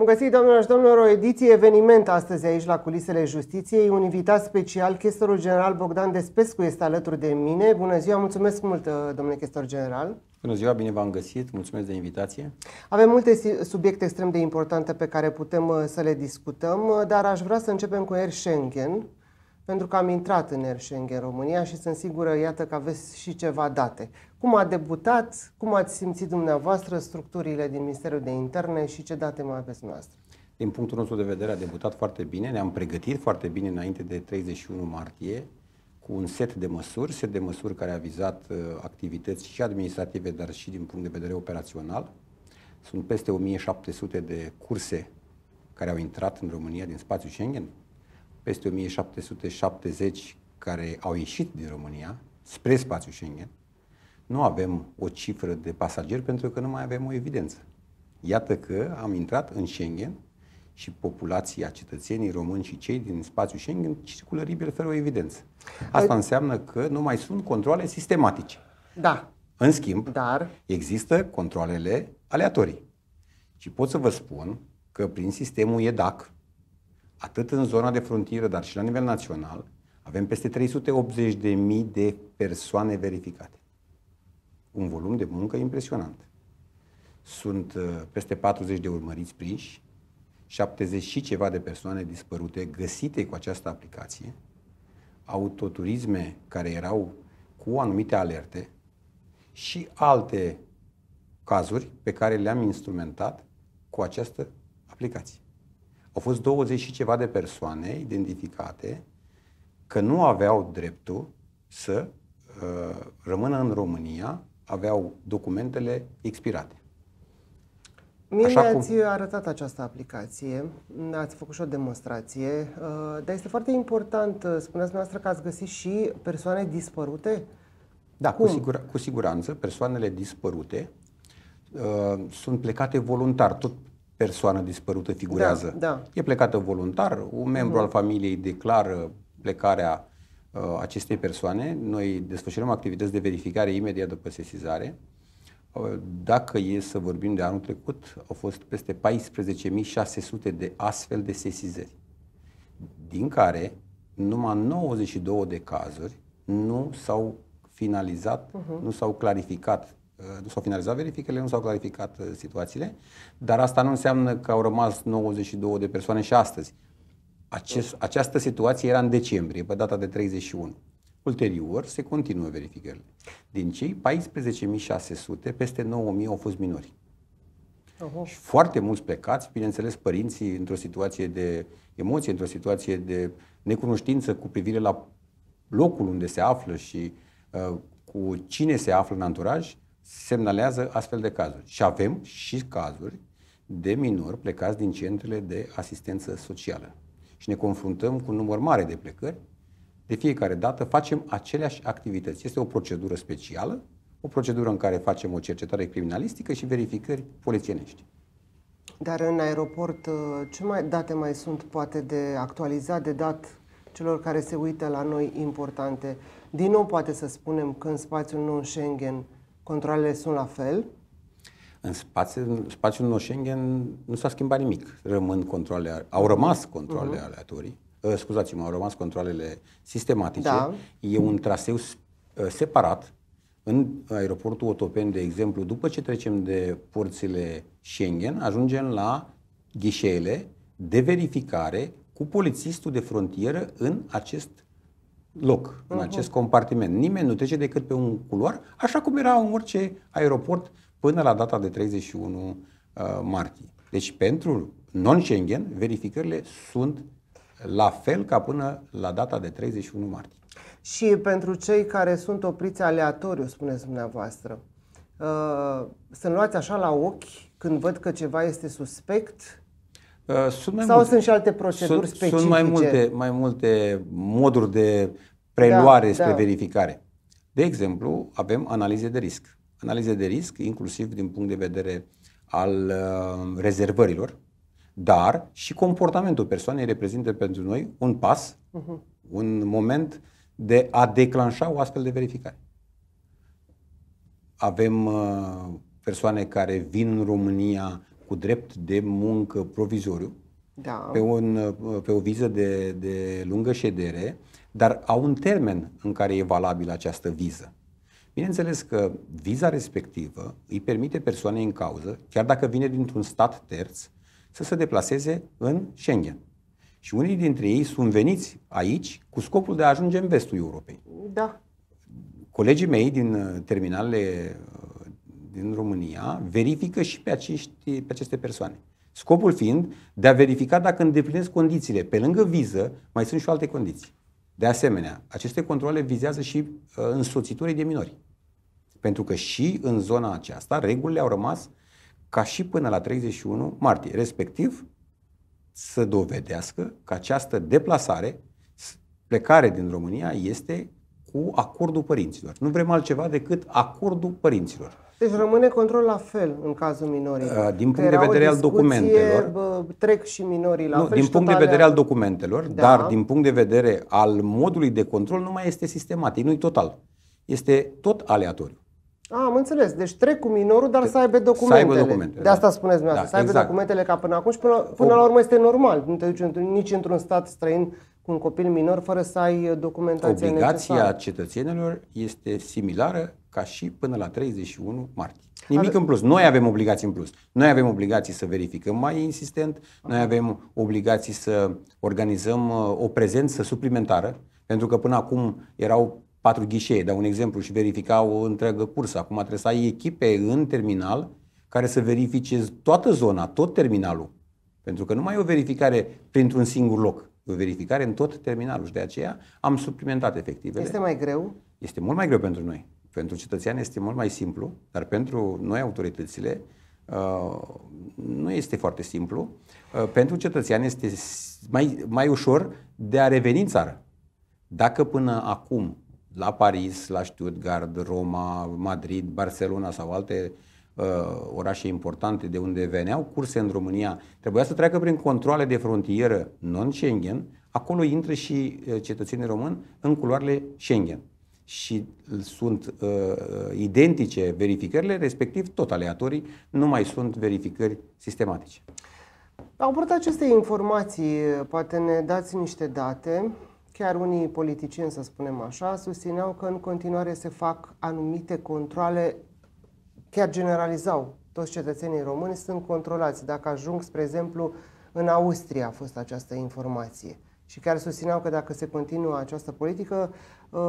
Bun găsit, doamnelor și domnilor, o ediție eveniment astăzi aici la Culisele Justiției. Un invitat special, chestorul general Bogdan Despescu, este alături de mine. Bună ziua, mulțumesc mult, uh, domnule chestor general. Bună ziua, bine v-am găsit, mulțumesc de invitație. Avem multe subiecte extrem de importante pe care putem uh, să le discutăm, uh, dar aș vrea să începem cu Air Schengen, pentru că am intrat în Air Schengen România și sunt sigură, iată, că aveți și ceva date. Cum a debutat, cum ați simțit dumneavoastră structurile din Ministerul de Interne și ce date mai aveți noastră? Din punctul nostru de vedere a debutat foarte bine, ne-am pregătit foarte bine înainte de 31 martie cu un set de măsuri, set de măsuri care a vizat uh, activități și administrative, dar și din punct de vedere operațional. Sunt peste 1700 de curse care au intrat în România din spațiul Schengen, peste 1770 care au ieșit din România spre spațiul Schengen, nu avem o cifră de pasageri pentru că nu mai avem o evidență. Iată că am intrat în Schengen și populația, cetățenii români și cei din spațiul Schengen circulă liber fără o evidență. Asta înseamnă că nu mai sunt controle sistematice. Da. În schimb, Dar... există controlele aleatorii. Și pot să vă spun că prin sistemul EDAC, atât în zona de frontieră, dar și la nivel național, avem peste 380.000 de persoane verificate un volum de muncă impresionant. Sunt uh, peste 40 de urmăriți prinși, 70 și ceva de persoane dispărute găsite cu această aplicație, autoturisme care erau cu anumite alerte și alte cazuri pe care le-am instrumentat cu această aplicație. Au fost 20 și ceva de persoane identificate că nu aveau dreptul să uh, rămână în România aveau documentele expirate. Mie Așa mi-ați cum... arătat această aplicație, ați făcut și o demonstrație, uh, dar este foarte important, uh, spuneați dumneavoastră că ați găsit și persoane dispărute? Da, cu, sigur, cu siguranță, persoanele dispărute uh, sunt plecate voluntar, tot persoană dispărută figurează. Da, da. E plecată voluntar, un membru uh al familiei declară plecarea Uh, acestei persoane. Noi desfășurăm activități de verificare imediat după sesizare. Uh, dacă e să vorbim de anul trecut, au fost peste 14.600 de astfel de sesizări, din care numai 92 de cazuri nu s-au finalizat, uh-huh. nu s-au clarificat, uh, nu s-au finalizat verificările, nu s-au clarificat situațiile, dar asta nu înseamnă că au rămas 92 de persoane și astăzi. Acest, această situație era în decembrie, pe data de 31. Ulterior se continuă verificările. Din cei 14.600, peste 9.000 au fost minori. Uhum. Și foarte mulți plecați, bineînțeles, părinții într-o situație de emoție, într-o situație de necunoștință cu privire la locul unde se află și uh, cu cine se află în anturaj, semnalează astfel de cazuri. Și avem și cazuri de minori plecați din centrele de asistență socială și ne confruntăm cu un număr mare de plecări, de fiecare dată facem aceleași activități. Este o procedură specială, o procedură în care facem o cercetare criminalistică și verificări polițienești. Dar în aeroport, uh, ce mai date mai sunt poate de actualizat, de dat celor care se uită la noi importante? Din nou poate să spunem că în spațiul non-Schengen controlele sunt la fel, în spațiul, spațiul nou Schengen nu s-a schimbat nimic. Rămân controle, au rămas controlele uh-huh. Mhm. aleatorii, uh, scuzați-mă, au rămas controlele sistematice. Da. E un traseu ă, separat în aeroportul Otopen, de exemplu, după ce trecem de porțile Schengen, ajungem la ghișeele de verificare cu polițistul de frontieră în acest loc, uh-huh. în mhm. acest compartiment. Nimeni nu trece decât pe un culoar, așa cum era în orice aeroport până la data de 31 uh, martie. Deci pentru non-Schengen, verificările sunt la fel ca până la data de 31 martie. Și pentru cei care sunt opriți aleatoriu, spuneți dumneavoastră, uh, sunt luați așa la ochi când văd că ceva este suspect? Uh, sunt mai Sau multe, sunt și alte proceduri sunt, specifice? Sunt mai multe, mai multe moduri de preluare da, spre da. verificare. De exemplu, avem analize de risc analize de risc, inclusiv din punct de vedere al uh, rezervărilor, dar și comportamentul persoanei reprezintă pentru noi un pas, uh-huh. un moment de a declanșa o astfel de verificare. Avem uh, persoane care vin în România cu drept de muncă provizoriu, da. pe, un, uh, pe o viză de, de lungă ședere, dar au un termen în care e valabilă această viză. Bineînțeles că viza respectivă îi permite persoanei în cauză, chiar dacă vine dintr-un stat terț, să se deplaseze în Schengen. Și unii dintre ei sunt veniți aici cu scopul de a ajunge în vestul Europei. Da. Colegii mei din uh, terminalele uh, din România verifică și pe, acești, pe aceste persoane. Scopul fiind de a verifica dacă îndeplinesc condițiile. Pe lângă viză, mai sunt și alte condiții. De asemenea, aceste controle vizează și uh, însoțitorii de minori. Pentru că și în zona aceasta regulile au rămas ca și până la 31 martie, respectiv să dovedească că această deplasare, plecare din România, este cu acordul părinților. Nu vrem altceva decât acordul părinților. Deci rămâne control la fel în cazul minorilor. Uh, din punct de vedere al documentelor. Bă, trec și minorii la nu, fel. Din punct de vedere al documentelor, da. dar din punct de vedere al modului de control nu mai este sistematic, nu e total. Este tot aleatoriu. A, am înțeles. Deci trec cu minorul, dar să aibă documentele. Să aibă documentele. De asta da. spuneți dumneavoastră. Da, să aibă exact. documentele ca până acum și până, până la urmă este normal. Nu te duci nici într-un stat străin cu un copil minor fără să ai documentația Obligația necesară. cetățenilor este similară ca și până la 31 martie. Nimic în plus. Noi avem obligații în plus. Noi avem obligații să verificăm mai insistent, noi avem obligații să organizăm uh, o prezență suplimentară, pentru că până acum erau patru ghișee, dau un exemplu, și verificau o întreagă cursă. Acum trebuie să ai echipe în terminal care să verifice toată zona, tot terminalul. Pentru că nu mai e o verificare printr-un singur loc verificare în tot terminalul și de aceea am suplimentat efectivele. Este mai greu? Este mult mai greu pentru noi. Pentru cetățean este mult mai simplu, dar pentru noi autoritățile uh, nu este foarte simplu. Uh, pentru cetățean este mai, mai ușor de a reveni în țară. Dacă până acum la Paris, la Stuttgart, Roma, Madrid, Barcelona sau alte Uh, orașe importante de unde veneau curse în România, trebuia să treacă prin controle de frontieră non-Schengen, acolo intră și uh, cetățenii români în culoarele Schengen. Și uh, sunt uh, identice verificările, respectiv tot aleatorii, nu mai sunt verificări sistematice. Au apărut aceste informații, poate ne dați niște date. Chiar unii politicieni, să spunem așa, susțineau că în continuare se fac anumite controle chiar generalizau, toți cetățenii români sunt controlați. Dacă ajung, spre exemplu, în Austria a fost această informație. Și chiar susțineau că dacă se continuă această politică, ă,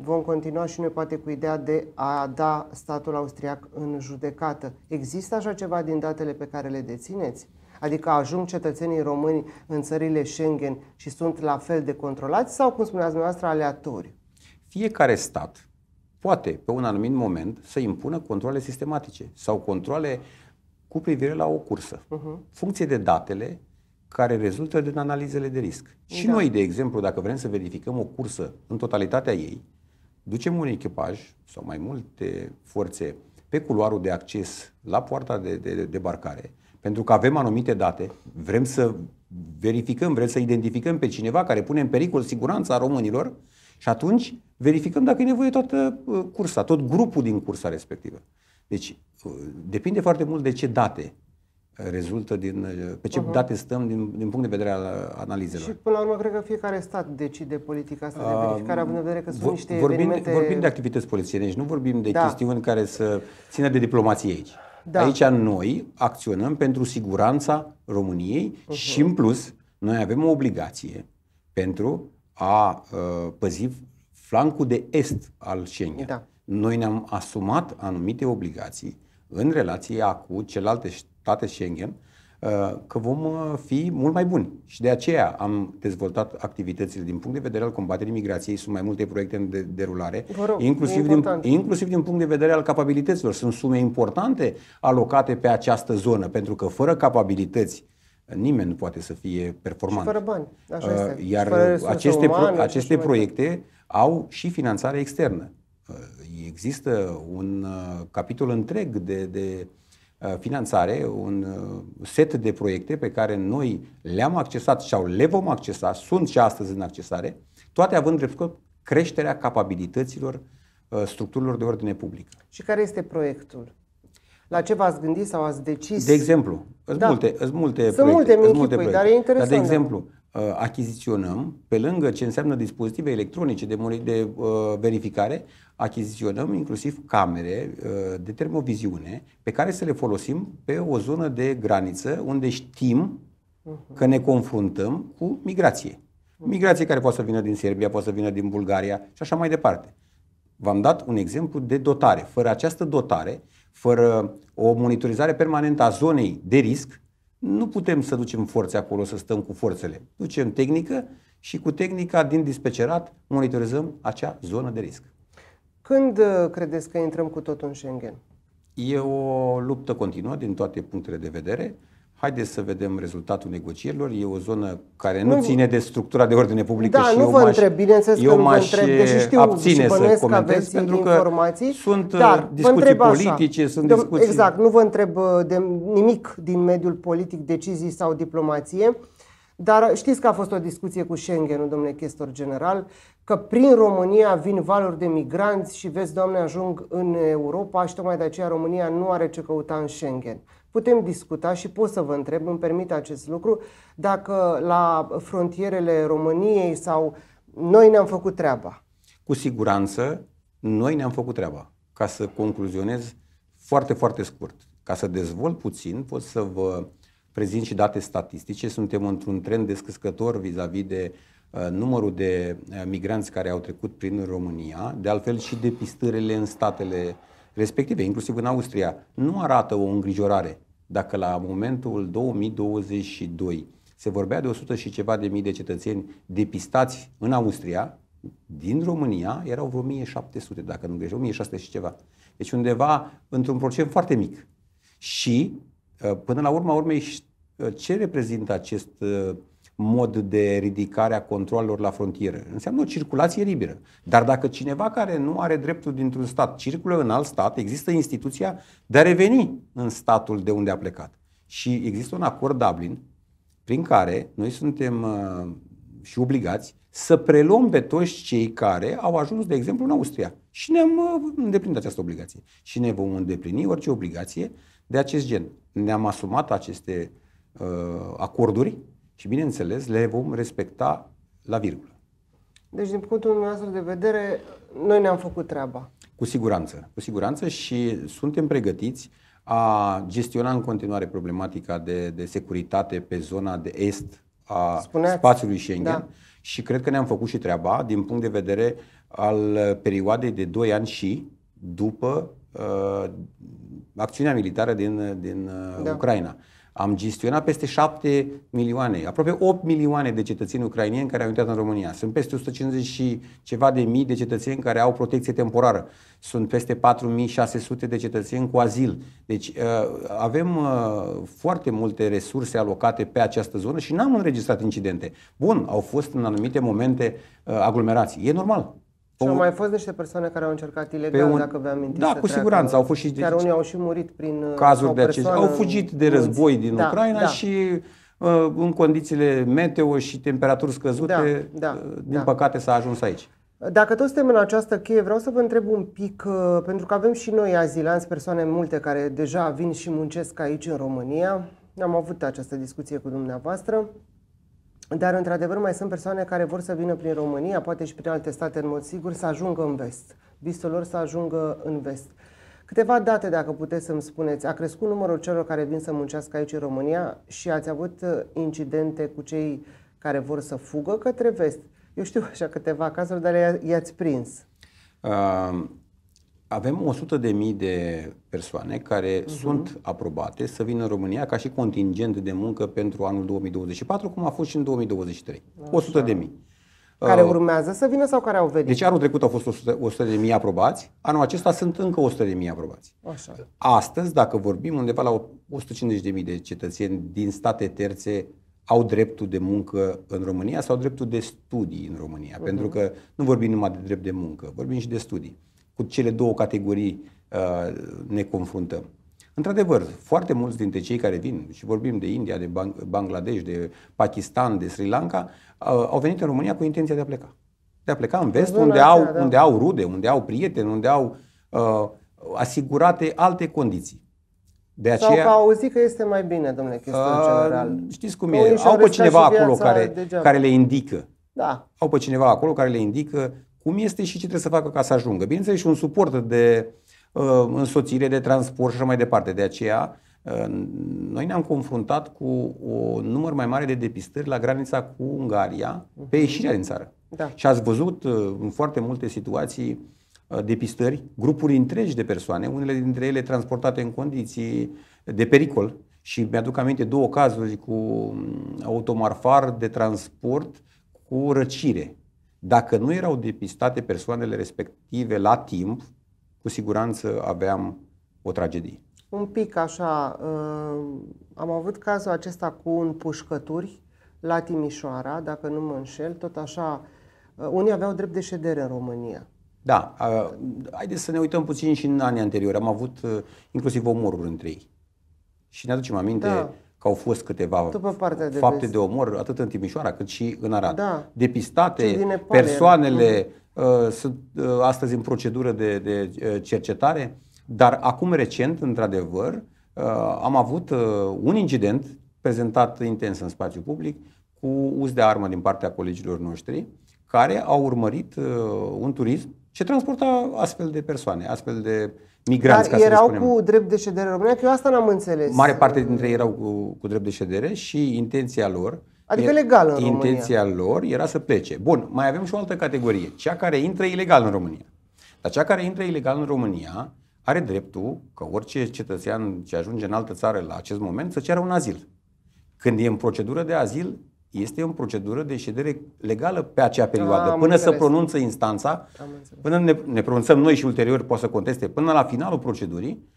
vom continua și noi poate cu ideea de a da statul austriac în judecată. Există așa ceva din datele pe care le dețineți? Adică ajung cetățenii români în țările Schengen și sunt la fel de controlați sau, cum spuneați dumneavoastră, aleatoriu? Fiecare stat poate, pe un anumit moment, să impună controle sistematice sau controle cu privire la o cursă, uh-huh. funcție de datele care rezultă din analizele de risc. Da. Și noi, de exemplu, dacă vrem să verificăm o cursă în totalitatea ei, ducem un echipaj sau mai multe forțe pe culoarul de acces la poarta de, de, de debarcare, pentru că avem anumite date, vrem să verificăm, vrem să identificăm pe cineva care pune în pericol siguranța românilor și atunci verificăm dacă e nevoie toată uh, cursa, tot grupul din cursa respectivă. Deci uh, depinde foarte mult de ce date uh, rezultă din, pe ce uh-huh. date stăm din, din punct de vedere al analizelor. Și până la urmă cred că fiecare stat decide politica asta de verificare, uh, având în vedere că sunt niște vorbim, evenimente... Vorbim de activități polițienești, nu vorbim de da. chestiuni care să țină de diplomație aici. Da. Aici noi acționăm pentru siguranța României uh-huh. și în plus noi avem o obligație pentru a ă, păzi flancul de est al Schengen. Da. Noi ne-am asumat anumite obligații în relația cu celelalte state Schengen ă, că vom ă, fi mult mai buni. Și de aceea am dezvoltat activitățile din punct de vedere al combaterii migrației. Sunt mai multe proiecte în de- derulare, rog, inclusiv, din, inclusiv din punct de vedere al capabilităților. Sunt sume importante alocate pe această zonă, pentru că fără capabilități uh, Nimeni nu poate să fie performant. Și fără bani. Așa uh, este. Iar fără aceste, umane, pro- aceste și proiecte au și finanțare externă. Uh, există un uh, capitol întreg de, de finanțare, un set de proiecte pe care noi le-am accesat sau le vom accesa, sunt și astăzi în accesare, toate având drept scop creșterea capabilităților structurilor de ordine publică. Și care este proiectul? la ce v-ați gândit sau ați decis? De exemplu, sunt da. multe, sunt multe sunt proiecte, multe, multe proiecte. dar e interesant. Dar, de da. exemplu, uh, achiziționăm, pe lângă ce înseamnă dispozitive electronice de, de uh, verificare, achiziționăm inclusiv camere uh, de termoviziune pe care să le folosim pe o zonă de graniță unde știm uh-huh. că ne confruntăm cu migrație. Migrație care poate să vină din Serbia, poate să vină din Bulgaria și așa mai departe. V-am dat un exemplu de dotare. Fără această dotare, fără o monitorizare permanentă a zonei de risc, nu putem să ducem forțe acolo, să stăm cu forțele. Ducem tehnică și cu tehnica din dispecerat monitorizăm acea zonă de risc. Când uh, credeți că intrăm cu totul în Schengen? E o luptă continuă din toate punctele de vedere. Haideți să vedem rezultatul negocierilor. E o zonă care nu, nu ține de structura de ordine publică. Da, și nu vă întreb, bineînțeles eu că nu vă întreb, deși știu abține și să comentez, pentru că informații, sunt dar uh, discuții politice, așa, sunt discuții... Exact, nu vă întreb uh, de nimic din mediul politic, decizii sau diplomație, dar știți că a fost o discuție cu Schengen, domnule chestor general, că prin România vin valuri de migranți și vezi, doamne, ajung în Europa și tocmai de aceea România nu are ce căuta în Schengen. Putem discuta și pot să vă întreb, îmi permite acest lucru, dacă la frontierele României sau noi ne-am făcut treaba. Cu siguranță, noi ne-am făcut treaba. Ca să concluzionez foarte, foarte scurt, ca să dezvolt puțin, pot să vă prezint și date statistice. Suntem într-un trend descăscător vis-a-vis de uh, numărul de uh, migranți care au trecut prin România, de altfel și depistările în statele respective, inclusiv în Austria, nu arată o îngrijorare. Dacă la momentul 2022 se vorbea de 100 și ceva de mii de cetățeni depistați în Austria, din România erau vreo 1700, dacă nu greșesc, 1600 și ceva. Deci undeva într-un procent foarte mic. Și, uh, până la urma urmei, uh, ce reprezintă acest uh, mod de ridicare a controlelor la frontieră. Înseamnă o circulație liberă. Dar dacă cineva care nu are dreptul dintr-un stat circulă în alt stat, există instituția de a reveni în statul de unde a plecat. Și există un acord Dublin prin care noi suntem uh, și obligați să preluăm pe toți cei care au ajuns, de exemplu, în Austria. Și ne-am uh, îndeplinit această obligație. Și ne vom îndeplini orice obligație de acest gen. Ne-am asumat aceste uh, acorduri și, bineînțeles, le vom respecta la virgulă. Deci, din punctul nostru de vedere, noi ne-am făcut treaba. Cu siguranță, cu siguranță și suntem pregătiți a gestiona în continuare problematica de, de securitate pe zona de est a Spuneați. spațiului Schengen da. și cred că ne-am făcut și treaba din punct de vedere al perioadei de 2 ani și după uh, acțiunea militară din, din uh, da. Ucraina. Am gestionat peste 7 milioane, aproape 8 milioane de cetățeni ucrainieni care au intrat în România. Sunt peste 150 și ceva de mii de cetățeni care au protecție temporară. Sunt peste 4600 de cetățeni cu azil. Deci uh, avem uh, foarte multe resurse alocate pe această zonă și n-am înregistrat incidente. Bun, au fost în anumite momente uh, aglomerații. E normal. Și au mai fost niște persoane care au încercat ilegal, un... dacă vă amintiți. Da, cu treacă. siguranță. Au fost și Chiar deci unii au și murit prin uh, cazuri de acestea. Au fugit de război din da, Ucraina da. și uh, în condițiile meteo și temperaturi scăzute, da, uh, da, din da. păcate s-a ajuns aici. Dacă tot suntem în această cheie, vreau să vă întreb un pic, pentru că avem și noi azilanți, persoane multe care deja vin și muncesc aici în România. Am avut această discuție cu dumneavoastră. Dar, într-adevăr, mai sunt persoane care vor să vină prin România, poate și prin alte state, în mod sigur, să ajungă în vest. Visul lor să ajungă în vest. Câteva date, dacă puteți să-mi spuneți. A crescut numărul celor care vin să muncească aici în România și ați avut uh, incidente cu cei care vor să fugă către vest. Eu știu așa câteva cazuri, dar i-ați prins. Uh, avem 100.000 de, mii de persoane care uh-huh. sunt aprobate să vină în România ca și contingent de muncă pentru anul 2024, cum a fost și în 2023. Așa. 100.000. De mii. Care uh, urmează să vină sau care au venit? Deci anul trecut au fost 100.000 100 de mii aprobați, anul acesta sunt încă 100.000 de mii aprobați. Așa. Astăzi, dacă vorbim, undeva la 150.000 de mii de cetățeni din state terțe au dreptul de muncă în România sau dreptul de studii în România, uh-huh. pentru că nu vorbim numai de drept de muncă, vorbim și de studii cu cele două categorii uh, ne confruntăm. Într-adevăr, foarte mulți dintre cei care vin, și vorbim de India, de Bangladesh, de Pakistan, de Sri Lanka, uh, au venit în România cu intenția de a pleca. De a pleca în vest, unde au, da, da. unde au rude, unde au prieteni, unde au uh, asigurate alte condiții. De aceea, Sau că au auzit că este mai bine, domnule, chestia uh, general. Știți cum e, au pe cineva acolo care, care le indică. Da. Au pe cineva acolo care le indică cum este și ce trebuie să facă ca să ajungă. Bineînțeles, și un suport de uh, însoțire, de transport și așa mai departe. De aceea, uh, noi ne-am confruntat cu un număr mai mare de depistări la granița cu Ungaria pe mhm. ieșirea din țară. Da. Și ați văzut uh, în foarte multe situații uh, depistări, grupuri întregi de persoane, unele dintre ele transportate în condiții de pericol. Și mi-aduc aminte două cazuri cu um, automarfar de transport cu răcire. Dacă nu erau depistate persoanele respective la timp, cu siguranță aveam o tragedie. Un pic așa, uh, am avut cazul acesta cu un pușcături la Timișoara, dacă nu mă înșel, tot așa, uh, unii aveau drept de ședere în România. Da, uh, haideți să ne uităm puțin și în anii anteriori. Am avut inclusiv omoruri între ei. Și ne aducem aminte da au fost câteva de fapte vest. de omor, atât în Timișoara cât și în Arad. Da. Depistate, persoanele uh, sunt uh, astăzi în procedură de, de uh, cercetare, dar acum recent, într-adevăr, uh, am avut uh, un incident prezentat intens în spațiu public cu uz de armă din partea colegilor noștri, care au urmărit uh, un turism ce transporta astfel de persoane, astfel de migranți, Dar ca erau să cu drept de ședere că Eu asta n-am înțeles. Mare parte dintre ei erau cu, cu drept de ședere și intenția lor Adică legal în Intenția România. lor era să plece. Bun, mai avem și o altă categorie, cea care intră ilegal în România. Dar cea care intră ilegal în România are dreptul, că orice cetățean ce ajunge în altă țară la acest moment, să ceară un azil. Când e în procedură de azil, este o procedură de ședere legală pe acea perioadă, Am până să pronunță instanța, până ne, ne pronunțăm noi și ulterior poate să conteste, până la finalul procedurii,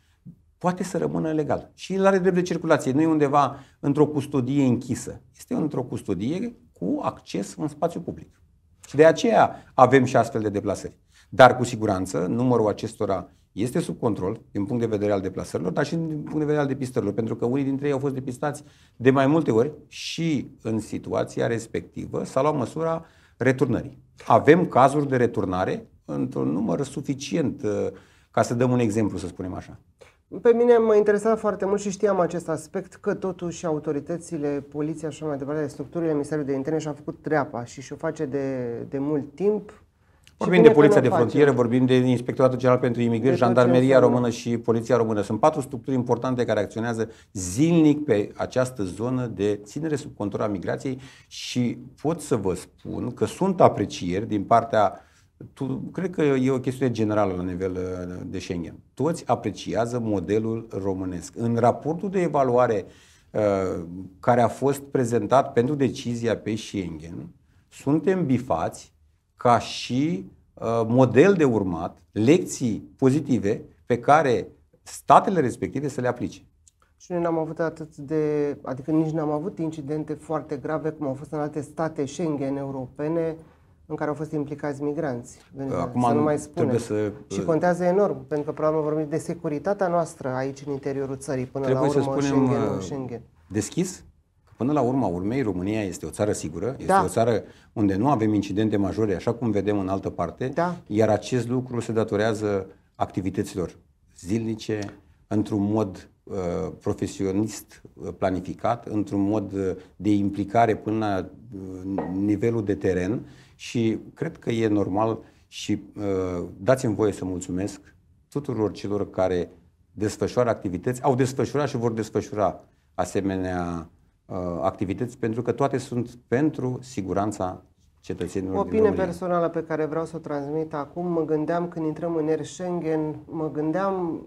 poate să rămână legal. Și el are drept de circulație, nu e undeva într-o custodie închisă. Este într-o custodie cu acces în spațiu public. Și de aceea avem și astfel de deplasări. Dar cu siguranță numărul acestora este sub control din punct de vedere al deplasărilor, dar și din punct de vedere al depistărilor, pentru că unii dintre ei au fost depistați de mai multe ori și în situația respectivă s-a luat măsura returnării. Avem cazuri de returnare într-un număr suficient, uh, ca să dăm un exemplu, să spunem așa. Pe mine mă interesat foarte mult și știam acest aspect că totuși autoritățile, poliția și așa mai departe, structurile Ministerului de Interne și-au făcut treaba și și-o face de, de mult timp Vorbim de Poliția de Frontieră, vorbim de Inspectoratul General pentru Imigrări, Jandarmeria Română și Poliția Română. Sunt patru structuri importante care acționează zilnic pe această zonă de ținere sub control a migrației și pot să vă spun că sunt aprecieri din partea tu, cred că e o chestiune generală la nivel uh, de Schengen. Toți apreciază modelul românesc. În raportul de evaluare uh, care a fost prezentat pentru decizia pe Schengen, suntem bifați ca și uh, model de urmat, lecții pozitive pe care statele respective să le aplice. Și noi n-am avut atât de, adică nici n-am avut incidente foarte grave cum au fost în alte state Schengen europene în care au fost implicați migranți. Acum să nu mai spunem. Să... Și uh, contează enorm, pentru că probabil vorbim de securitatea noastră aici în interiorul țării până trebuie la urmă să spunem Schengen, uh, Schengen. Deschis Până la urma urmei, România este o țară sigură, este da. o țară unde nu avem incidente majore, așa cum vedem în altă parte, da. iar acest lucru se datorează activităților zilnice, într-un mod uh, profesionist uh, planificat, într-un mod uh, de implicare până la uh, nivelul de teren și cred că e normal și uh, dați-mi voie să mulțumesc tuturor celor care desfășoară activități, au desfășurat și vor desfășura asemenea Uh, activități, pentru că toate sunt pentru siguranța cetățenilor. O opinie personală pe care vreau să o transmit acum, mă gândeam când intrăm în Air Schengen, mă gândeam,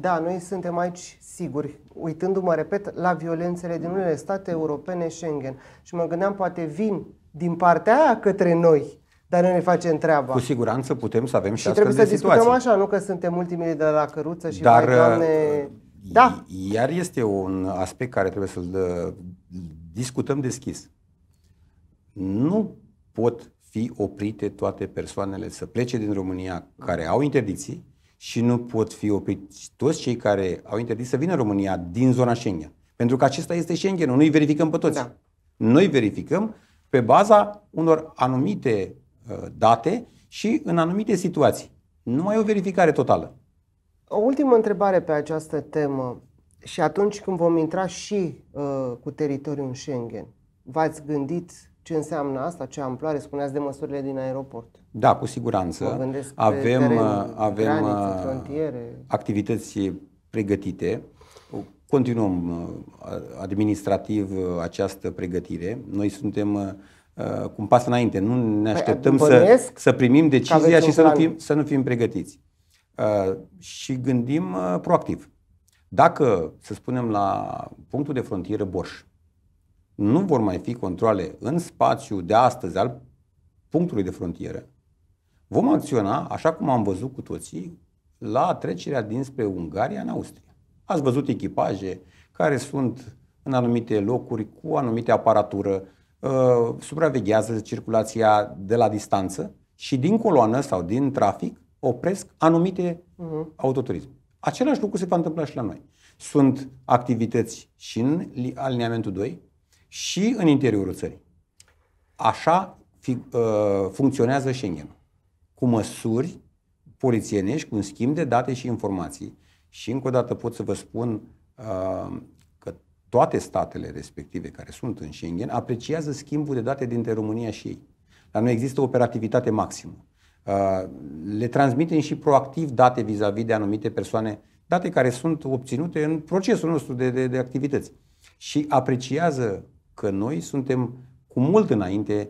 da, noi suntem aici siguri, uitându-mă, repet, la violențele din unele state europene Schengen. Și mă gândeam, poate vin din partea aia către noi, dar noi ne facem treaba. Cu siguranță putem să avem și, și trebuie să de discutăm situații. așa, nu că suntem ultimii de la căruță și dar, mai, doamne... Uh, da. Iar este un aspect care trebuie să-l discutăm deschis. Nu pot fi oprite toate persoanele să plece din România care au interdicții și nu pot fi opriți toți cei care au interdicții să vină în România din zona Schengen. Pentru că acesta este Schengen, noi verificăm pe toți. Da. Noi verificăm pe baza unor anumite uh, date și în anumite situații. Nu mai e o verificare totală. O ultimă întrebare pe această temă. Și atunci când vom intra și uh, cu teritoriul în Schengen, v-ați gândit ce înseamnă asta, ce amploare, spuneați de măsurile din aeroport? Da, cu siguranță. Avem, teren, uh, avem granițe, uh, activități pregătite. Continuăm uh, administrativ această pregătire. Noi suntem cu un pas înainte. Nu ne păi, așteptăm să, să primim decizia și să nu, fim, să nu fim pregătiți. Și gândim proactiv. Dacă, să spunem, la punctul de frontieră Borș, nu vor mai fi controle în spațiu de astăzi al punctului de frontieră, vom acționa, așa cum am văzut cu toții, la trecerea dinspre Ungaria în Austria. Ați văzut echipaje care sunt în anumite locuri cu anumite aparatură, uh, supraveghează circulația de la distanță și din coloană sau din trafic opresc anumite uh-huh. autoturisme. Același lucru se va întâmpla și la noi. Sunt activități și în aliniamentul 2 și în interiorul țării. Așa fi, uh, funcționează Schengen. Cu măsuri polițienești, cu un schimb de date și informații. Și încă o dată pot să vă spun uh, că toate statele respective care sunt în Schengen apreciază schimbul de date dintre România și ei. Dar nu există operativitate maximă. Uh, le transmitem și proactiv date vis-a-vis de anumite persoane, date care sunt obținute în procesul nostru de, de, de activități. Și apreciază că noi suntem cu mult înainte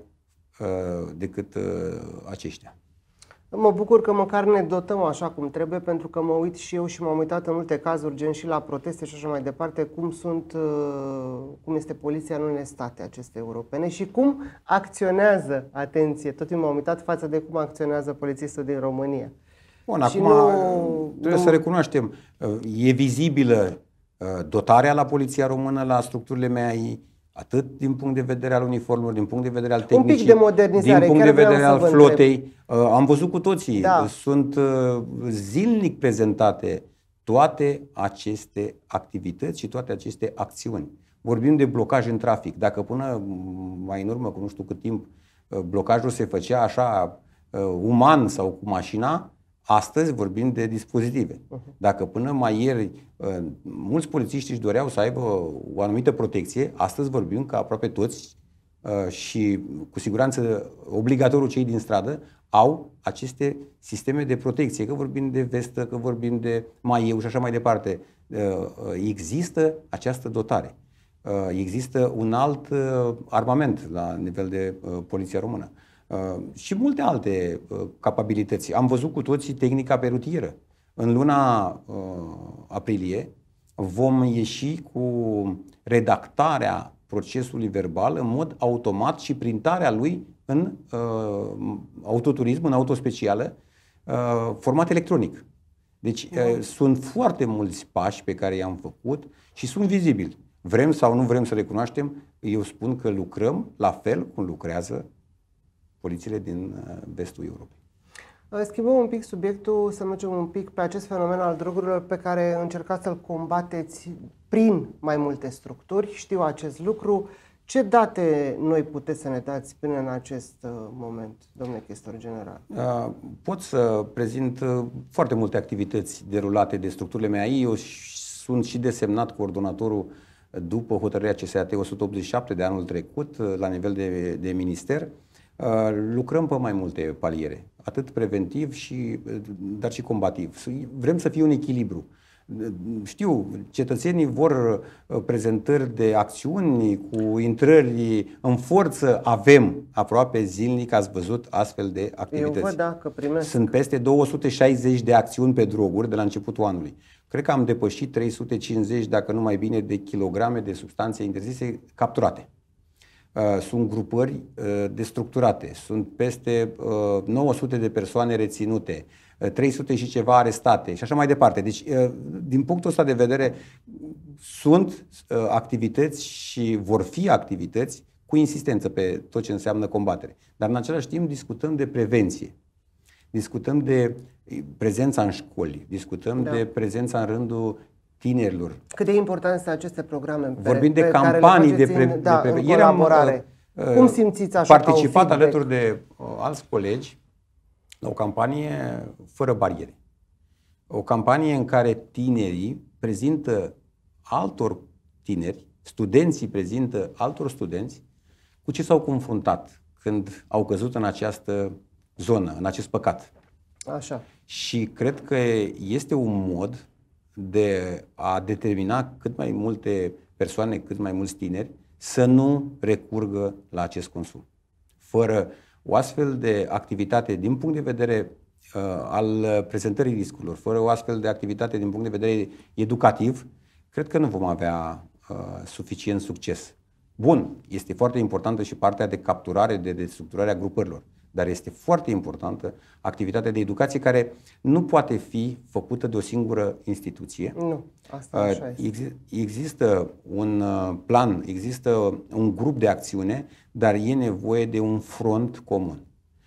uh, decât uh, aceștia. Mă bucur că măcar ne dotăm așa cum trebuie, pentru că mă uit și eu și m-am uitat în multe cazuri, gen și la proteste și așa mai departe, cum, sunt, uh, cum este poliția în unele state aceste europene și cum acționează, atenție, tot timpul m-am uitat față de cum acționează polițistul din România. Bun, și acum nu... trebuie să recunoaștem, uh, e vizibilă uh, dotarea la Poliția Română, la structurile mei, Atât din punct de vedere al uniformelor, din punct de vedere al tehnicii, Un pic de modernizare, din punct de vedere al flotei. Întreb. Uh, am văzut cu toții, da. sunt uh, zilnic prezentate toate aceste activități și toate aceste acțiuni. Vorbim de blocaj în trafic. Dacă până mm, mai în urmă, cu nu știu cât timp, uh, blocajul se făcea așa uman sau cu mașina, Astăzi vorbim de dispozitive. Uh-huh. Dacă până mai ieri uh, mulți polițiști își doreau să aibă o anumită protecție, astăzi vorbim că aproape toți uh, și cu siguranță obligatoriu cei din stradă au aceste sisteme de protecție, că vorbim de vestă, că vorbim de eu și așa mai departe. Uh, există această dotare. Există un alt armament la nivel de poliția română. Uh, și multe alte uh, capabilități. Am văzut cu toții tehnica rutieră. În luna uh, aprilie vom ieși cu redactarea procesului verbal în mod automat și printarea lui în autoturism, în autospecială, format electronic. Deci uh, sunt foarte mulți pași pe care i-am făcut și sunt vizibili. Vrem sau nu vrem să recunoaștem, eu spun că lucrăm la fel cum lucrează polițiile din uh, vestul Europei. Schimbăm un pic subiectul, să mergem un pic pe acest fenomen al drogurilor pe care încercați să-l combateți prin mai multe structuri. Știu acest lucru. Ce date noi puteți să ne dați până în acest uh, moment, domnule chestor general? Uh, pot să prezint foarte multe activități derulate de structurile mea. Eu sunt și desemnat coordonatorul după hotărârea CSAT 187 de anul trecut la nivel de, de minister. Uh, lucrăm pe mai multe paliere, atât preventiv, și, uh, dar și combativ. Vrem să fie un echilibru. Uh, știu, cetățenii vor prezentări de acțiuni cu intrări în forță. Avem aproape zilnic, ați văzut, astfel de activități. Eu văd dacă primesc. Sunt peste 260 de acțiuni pe droguri de la începutul anului. Cred că am depășit 350, dacă nu mai bine, de kilograme de substanțe interzise capturate. Uh, sunt grupări uh, destructurate, sunt peste 900 uh, de persoane reținute, 300 și ceva arestate și așa mai departe. Deci, din punctul ăsta de vedere, sunt activități și vor fi activități cu insistență pe tot ce înseamnă combatere. Dar, în același timp, discutăm de prevenție. Discutăm de prezența în școli, discutăm da. de prezența în rândul tinerilor. Cât de important sunt aceste programe? Pe, Vorbim de pe campanii de, pre, în, da, de pre... colaborare. am uh, uh, Cum simțiți așa participat alături de uh, alți colegi la o campanie fără bariere. O campanie în care tinerii prezintă altor tineri, studenții prezintă altor studenți cu ce s-au confruntat când au căzut în această zonă, în acest păcat. Așa. Și cred că este un mod de a determina cât mai multe persoane, cât mai mulți tineri să nu recurgă la acest consum. Fără o astfel de activitate din punct de vedere uh, al prezentării riscurilor, fără o astfel de activitate din punct de vedere educativ, cred că nu vom avea uh, suficient succes. Bun, este foarte importantă și partea de capturare, de destructurare a grupărilor dar este foarte importantă activitatea de educație care nu poate fi făcută de o singură instituție. Nu, asta așa este. Există un uh, plan, există un grup de acțiune, dar e nevoie de un front comun.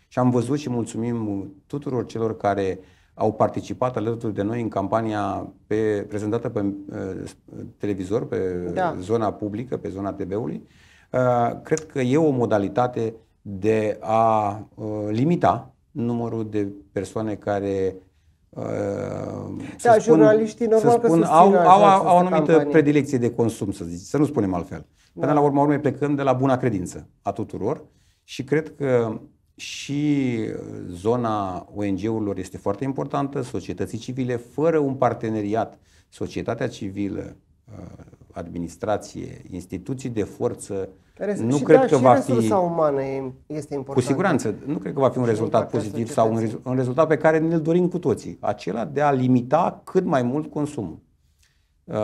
Și am văzut și mulțumim tuturor celor care au participat alături de noi în campania pe, prezentată pe uh, televizor, pe da. zona publică, pe zona TV-ului. Uh, cred că e o modalitate de a uh, limita numărul de persoane care uh, da, să jurnaliștii spun, normal să spun, că au, au, au, au anumită campanie. predilecție de consum, să zic, să nu spunem altfel. Da. Până la da. urmă, urmei plecând de la buna credință a tuturor și cred că și zona ONG-urilor este foarte importantă, societății civile, fără un parteneriat, societatea civilă, uh, administrație, instituții de forță, care nu și cred da, că și va fi. umană este important. Cu siguranță, nu cred că va fi un rezultat pozitiv sau un, un rezultat pe care ne-l dorim cu toții, acela de a limita cât mai mult consumul. Uh...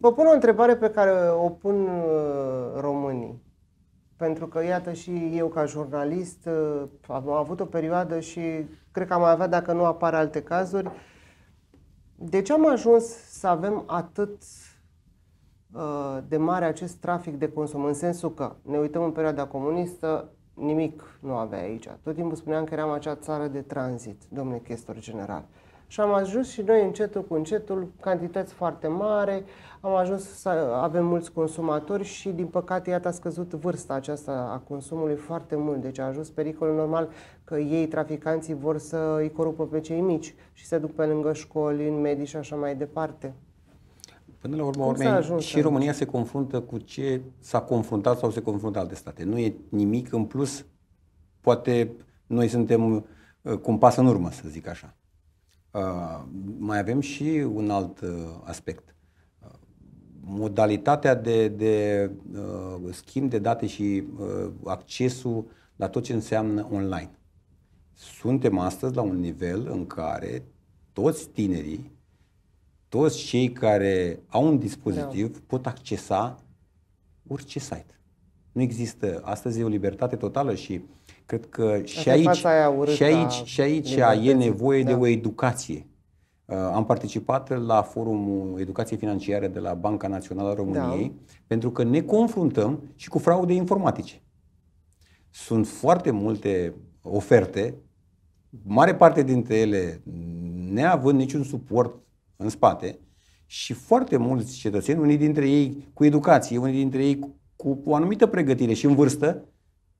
Vă pun o întrebare pe care o pun uh, românii. Pentru că, iată, și eu ca jurnalist uh, am avut o perioadă și cred că am mai avea, dacă nu apar alte cazuri, de ce am ajuns să avem atât uh, Uh, de mare acest trafic de consum, în sensul că ne uităm în perioada comunistă, nimic nu avea aici. Tot timpul spuneam că eram acea țară de tranzit, domnule chestor general. Și am ajuns și noi încetul cu încetul, cantități foarte mare, am ajuns să avem mulți consumatori și, din păcate, iată a scăzut vârsta aceasta a consumului foarte mult. Deci a ajuns pericolul normal că ei, traficanții, vor să îi corupă pe cei mici și se duc pe lângă școli, în medii și așa mai departe. Până la urmă, urmei, și România se confruntă cu ce s-a confruntat sau se confruntă alte state. Nu e nimic în plus, poate noi suntem uh, cu un pas în urmă, să zic așa. Uh, mai avem și un alt uh, aspect. Uh, modalitatea de, de uh, schimb de date și accesul la tot ce înseamnă online. Suntem astăzi la un nivel în care toți tinerii toți cei care au un dispozitiv da. pot accesa orice site. Nu există. Astăzi e o libertate totală și cred că și aici, aia și aici, și aici libertate. e nevoie da. de o educație. Uh, am participat la forumul Educație Financiară de la Banca Națională a României da. pentru că ne confruntăm și cu fraude informatice. Sunt foarte multe oferte, mare parte dintre ele neavând niciun suport în spate și foarte mulți cetățeni, unii dintre ei cu educație, unii dintre ei cu o anumită pregătire și în vârstă,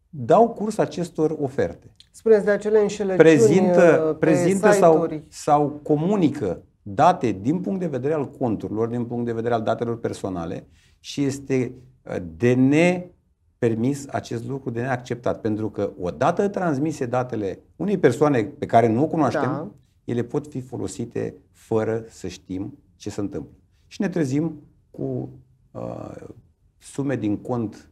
dau curs acestor oferte. Spuneți de acele înșelăciuni Prezintă, uh, prezintă sau, sau comunică date din punct de vedere al conturilor, din punct de vedere al datelor personale și este uh, de ne permis acest lucru, de neacceptat. Pentru că odată transmise datele unei persoane pe care nu o cunoaștem, da ele pot fi folosite fără să știm ce se întâmplă. Și ne trezim cu uh, sume din cont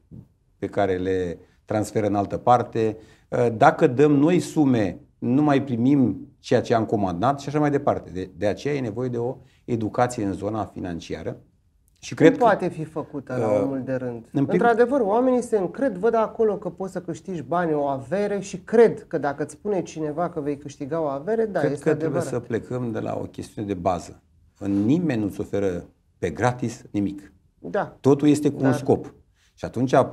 pe care le transferă în altă parte. Uh, dacă dăm noi sume, nu mai primim ceea ce am comandat și așa mai departe. De, de aceea e nevoie de o educație în zona financiară și Cum cred poate că, fi făcută uh, la omul de rând? În Într-adevăr, oamenii se încred, văd acolo că poți să câștigi bani, o avere și cred că dacă îți spune cineva că vei câștiga o avere, da, cred este că adevărat. trebuie să plecăm de la o chestiune de bază. În nimeni nu-ți oferă pe gratis nimic. Da. Totul este cu Dar... un scop. Și atunci uh,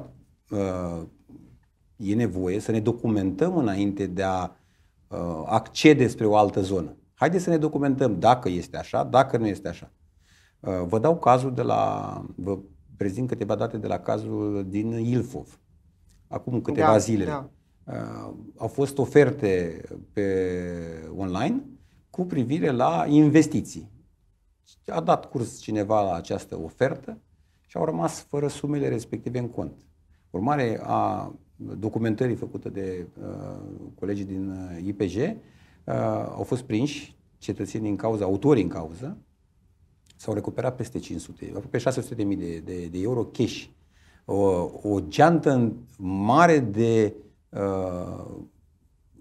e nevoie să ne documentăm înainte de a uh, accede spre o altă zonă. Haideți să ne documentăm dacă este așa, dacă nu este așa. Uh, vă dau cazul de la, vă prezint câteva date de la cazul din Ilfov. Acum câteva da, zile. Da. Uh, au fost oferte pe online cu privire la investiții. A dat curs cineva la această ofertă și au rămas fără sumele respective în cont. Urmare a documentării făcute de uh, colegii din uh, IPJ, uh, au fost prinși cetățenii în cauză, autorii în cauză, s-au recuperat peste 500, aproape 600 de de, de, de euro cash. O, o geantă mare de uh,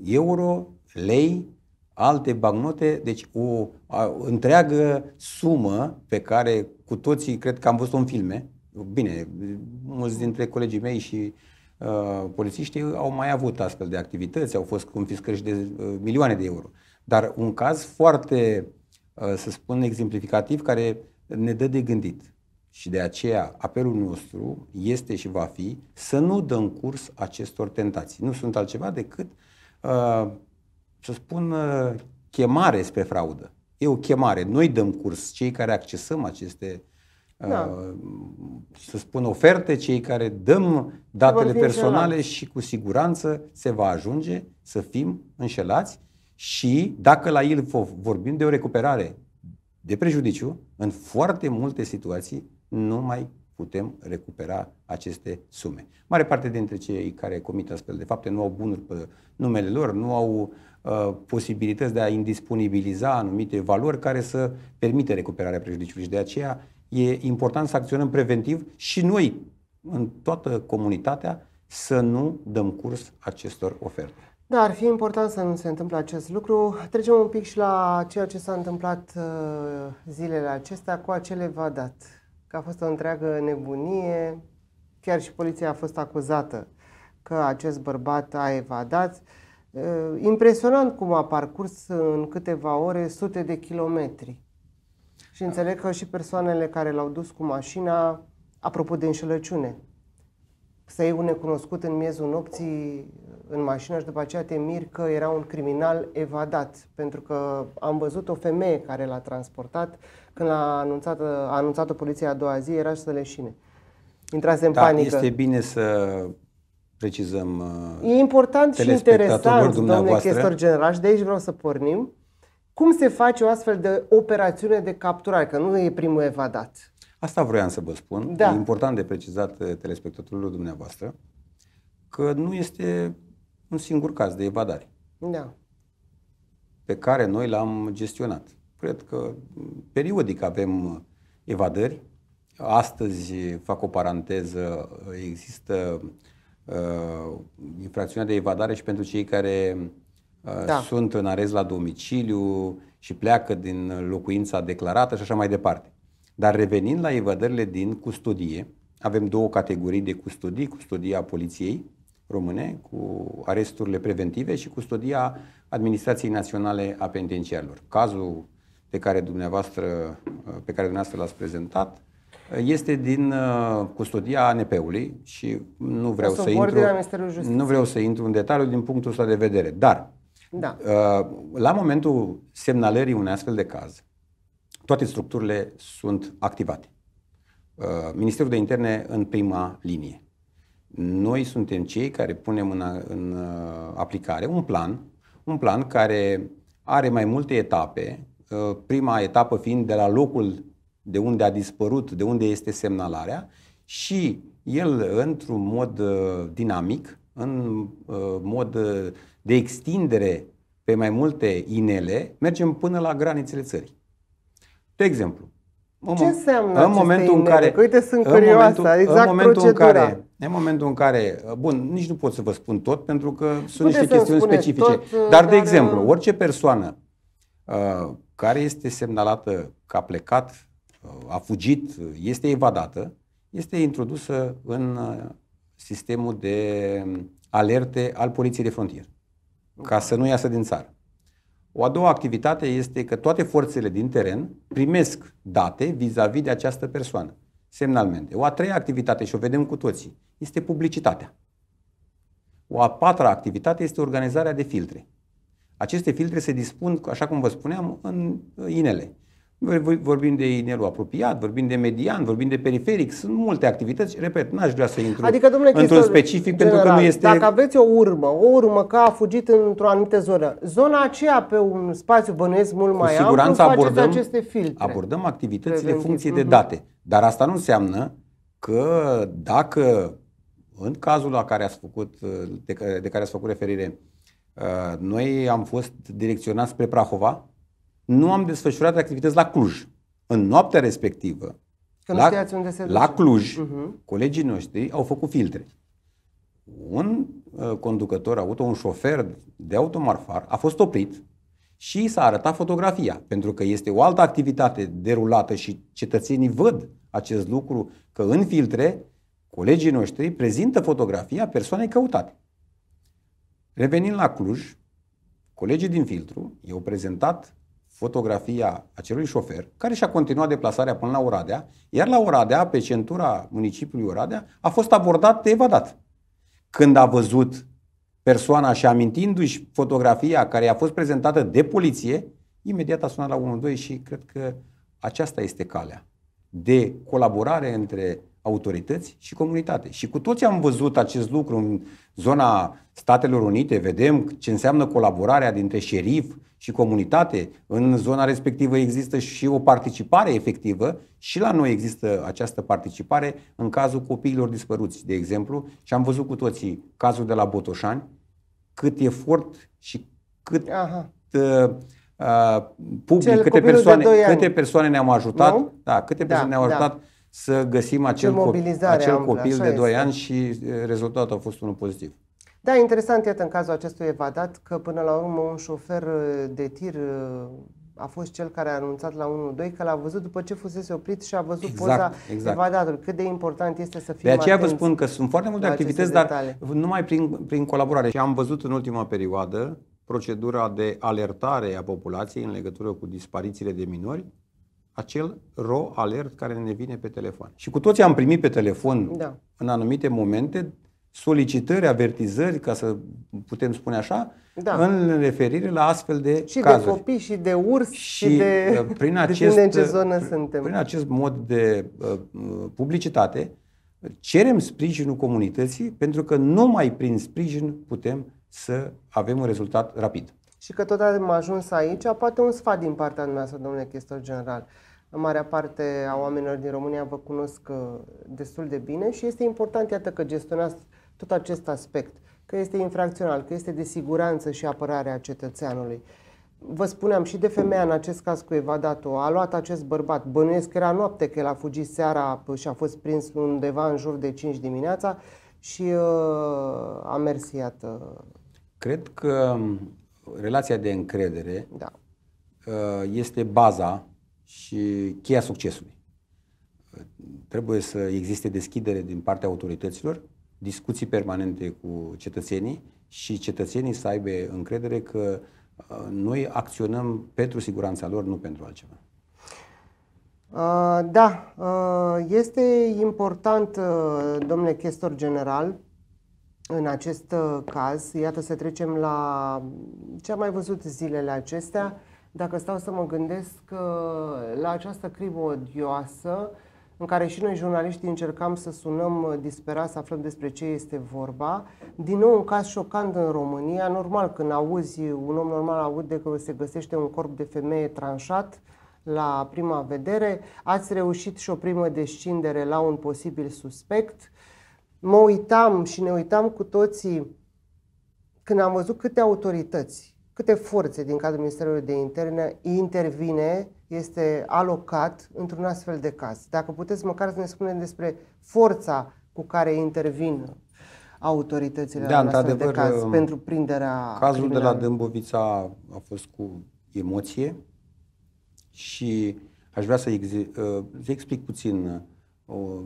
euro, lei, alte bagnote, deci o a, întreagă sumă pe care cu toții cred că am văzut-o în filme. Bine, mulți dintre colegii mei și uh, polițiștii au mai avut astfel de activități, au fost confiscări de uh, milioane de euro. Dar un caz foarte uh, Uh, să spun exemplificativ, care ne dă de gândit. Și de aceea apelul nostru este și va fi să nu dăm curs acestor tentații. Nu sunt altceva decât, uh, să spun, uh, chemare spre fraudă. E o chemare. Noi dăm curs, cei care accesăm aceste, da. să spun, oferte, cei care dăm datele personale și cu siguranță se va ajunge să fim înșelați și dacă la el vorbim de o recuperare de prejudiciu, în foarte multe situații nu mai putem recupera aceste sume. Mare parte dintre cei care comit astfel de fapte nu au bunuri pe numele lor, nu au uh, posibilități de a indisponibiliza anumite valori care să permite recuperarea prejudiciului și de aceea e important să acționăm preventiv și noi, în toată comunitatea, să nu dăm curs acestor oferte. Da, ar fi important să nu se întâmple acest lucru. Trecem un pic și la ceea ce s-a întâmplat uh, zilele acestea cu acele vadat. Că a fost o întreagă nebunie, chiar și poliția a fost acuzată că acest bărbat a evadat. Uh, impresionant cum a parcurs în câteva ore sute de kilometri. Și înțeleg că și persoanele care l-au dus cu mașina, apropo de înșelăciune, să iei un necunoscut în miezul nopții în mașină și după aceea te miri că era un criminal evadat, pentru că am văzut o femeie care l-a transportat când l-a anunțat, a anunțat-o poliția a doua zi, era să leșine. Intrase în da, panică. este bine să precizăm uh, E important și interesant, domnule chestor general, și de aici vreau să pornim. Cum se face o astfel de operațiune de capturare? Că nu e primul evadat Asta vroiam să vă spun. Da. E important de precizat eh, telespectatorilor dumneavoastră că nu este un singur caz de evadare. Da. Pe care noi l-am gestionat. Cred că mm, periodic avem evadări. Astăzi fac o paranteză, există uh, infracțiunea de evadare și pentru cei care uh, da. sunt în arest la domiciliu și pleacă din locuința declarată și așa mai departe. Dar revenind la evadările din custodie, avem două categorii de custodii, custodia poliției române cu aresturile preventive și custodia Administrației Naționale a Penitenciarilor. Cazul pe care dumneavoastră, pe care dumneavoastră l-ați prezentat este din uh, custodia ANP-ului și nu vreau să intru, nu vreau să intru în detaliu din punctul ăsta de vedere, dar da. Uh, la momentul semnalării unui astfel de caz, toate structurile sunt activate. Uh, Ministerul de Interne în prima linie. Noi suntem cei care punem în, în uh, aplicare un plan, un plan care are mai multe etape, uh, prima etapă fiind de la locul de unde a dispărut, de unde este semnalarea și el într-un mod dinamic, în mod de extindere pe mai multe inele, mergem până la granițele țării. De exemplu, în, Ce înseamnă în momentul în care, Uite, sunt în curioasă, momentul, exact în momentul în care, în momentul în care, bun, nici nu pot să vă spun tot pentru că sunt Puteți niște chestiuni specifice, tot, dar, uh, dar de exemplu, uh, orice persoană uh, care este semnalată că a plecat, uh, a fugit, uh, este evadată, este introdusă în uh, sistemul de um, alerte al poliției de frontier, ca să nu iasă din țară. O a doua activitate este că toate forțele din teren primesc date vis-a-vis de această persoană, semnalmente. O a treia activitate, și o vedem cu toții, este publicitatea. O a patra activitate este organizarea de filtre. Aceste filtre se dispun, așa cum vă spuneam, în inele. Vorbim de inelul apropiat, vorbim de median, vorbim de periferic, sunt multe activități, repet, n-aș vrea să intru adică, domnule, într-un specific general, pentru că nu este... Dacă aveți o urmă, o urmă că a fugit într-o anumită zonă, zona aceea pe un spațiu bănuiesc mult mai Cu amplu, abordăm, aceste filtre. abordăm activitățile în funcție de mhm. date, dar asta nu înseamnă că dacă în cazul la care ați făcut, de care ați făcut referire, uh, noi am fost direcționați spre Prahova, nu am desfășurat activități la Cluj. În noaptea respectivă, Că la, unde se la Cluj, uh-huh. colegii noștri au făcut filtre. Un uh, conducător auto, un șofer de automarfar a fost oprit și s-a arătat fotografia, pentru că este o altă activitate derulată și cetățenii văd acest lucru, că în filtre colegii noștri prezintă fotografia persoanei căutate. Revenind la Cluj, colegii din filtru i-au prezentat fotografia acelui șofer, care și-a continuat deplasarea până la Oradea, iar la Oradea, pe centura municipiului Oradea, a fost abordat de evadat. Când a văzut persoana și amintindu-și fotografia care i-a fost prezentată de poliție, imediat a sunat la 112 și cred că aceasta este calea de colaborare între autorități și comunitate. Și cu toți am văzut acest lucru în zona Statelor Unite, vedem ce înseamnă colaborarea dintre șerif și comunitate, în zona respectivă există și o participare efectivă și la noi există această participare în cazul copiilor dispăruți, de exemplu, și am văzut cu toții cazul de la Botoșani, cât efort și cât Aha. Uh, uh public, Cel câte persoane, câte persoane ne-am ajutat, nu? da, câte da, persoane da, ne-au ajutat da. să găsim acel, copil, acel copil de 2 ani și uh, rezultatul a fost unul pozitiv. Da, interesant, iată, în cazul acestui evadat, că până la urmă un șofer uh, de tir uh, a fost cel care a anunțat la 1-2 că l-a văzut după ce fusese oprit și a văzut exact, poza exact. evadatului. Cât de important este să fim De aceea vă spun că sunt foarte multe activități, dar numai prin, prin colaborare. Și am văzut în ultima perioadă procedura de alertare a populației în legătură cu disparițiile de minori, acel ro alert care ne vine pe telefon. Și cu toții am primit pe telefon da. în anumite momente solicitări, avertizări, ca să putem spune așa, da. în referire la astfel de și cazuri. Și de copii, și de urs, și, și de uh, prin acest, de în ce uh, zonă prin, suntem. Prin acest mod de uh, uh, publicitate, cerem sprijinul comunității, pentru că numai prin sprijin putem să avem un rezultat rapid. Și că tot am ajuns aici, poate un sfat din partea noastră, domnule chestor general. În marea parte a oamenilor din România vă cunosc destul de bine și este important, iată, că gestionați tot acest aspect, că este infracțional, că este de siguranță și apărare a cetățeanului. Vă spuneam și de femeia în acest caz cu evadat-o, a luat acest bărbat, bănuiesc că era noapte, că el a fugit seara și a fost prins undeva în jur de 5 dimineața și uh, a mers, iată. Cred că um, relația de încredere da. Uh, este baza și cheia succesului. Uh, trebuie să existe deschidere din partea autorităților discuții permanente cu cetățenii și cetățenii să aibă încredere că uh, noi acționăm pentru siguranța lor, nu pentru altceva. Uh, da, uh, este important, domnule chestor general, în acest caz, iată să trecem la ce am mai văzut zilele acestea, dacă stau să mă gândesc la această crimă odioasă, uh, în care și noi jurnaliștii încercam să sunăm uh, disperat, să aflăm despre ce este vorba. Din nou un caz șocant în România, normal când auzi, uh, un om normal aude că se găsește un corp de femeie tranșat, la prima vedere, ați reușit și o primă descindere la un posibil suspect. Mă uitam și ne uitam cu toții când am văzut câte autorități, câte forțe din cadrul Ministerului de Interne intervine este alocat într-un astfel de caz. Dacă puteți măcar să ne spunem despre forța cu care intervin autoritățile da, în astfel de caz um, pentru prinderea Cazul de la Dâmbovița a fost cu emoție și aș vrea să uh, explic puțin uh,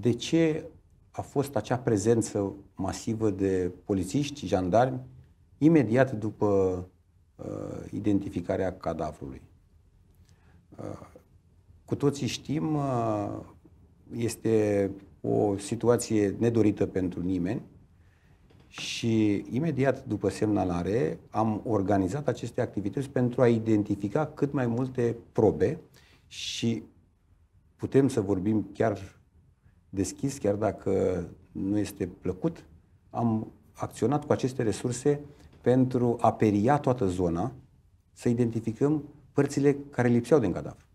de ce a fost acea prezență masivă de polițiști, jandarmi, imediat după uh, identificarea cadavrului. Cu toții știm, uh, este o situație nedorită pentru nimeni și imediat după semnalare am organizat aceste activități pentru a identifica cât mai multe probe și putem să vorbim chiar deschis, chiar dacă nu este plăcut, am acționat cu aceste resurse pentru a peria toată zona, să identificăm părțile care lipseau din cadavru,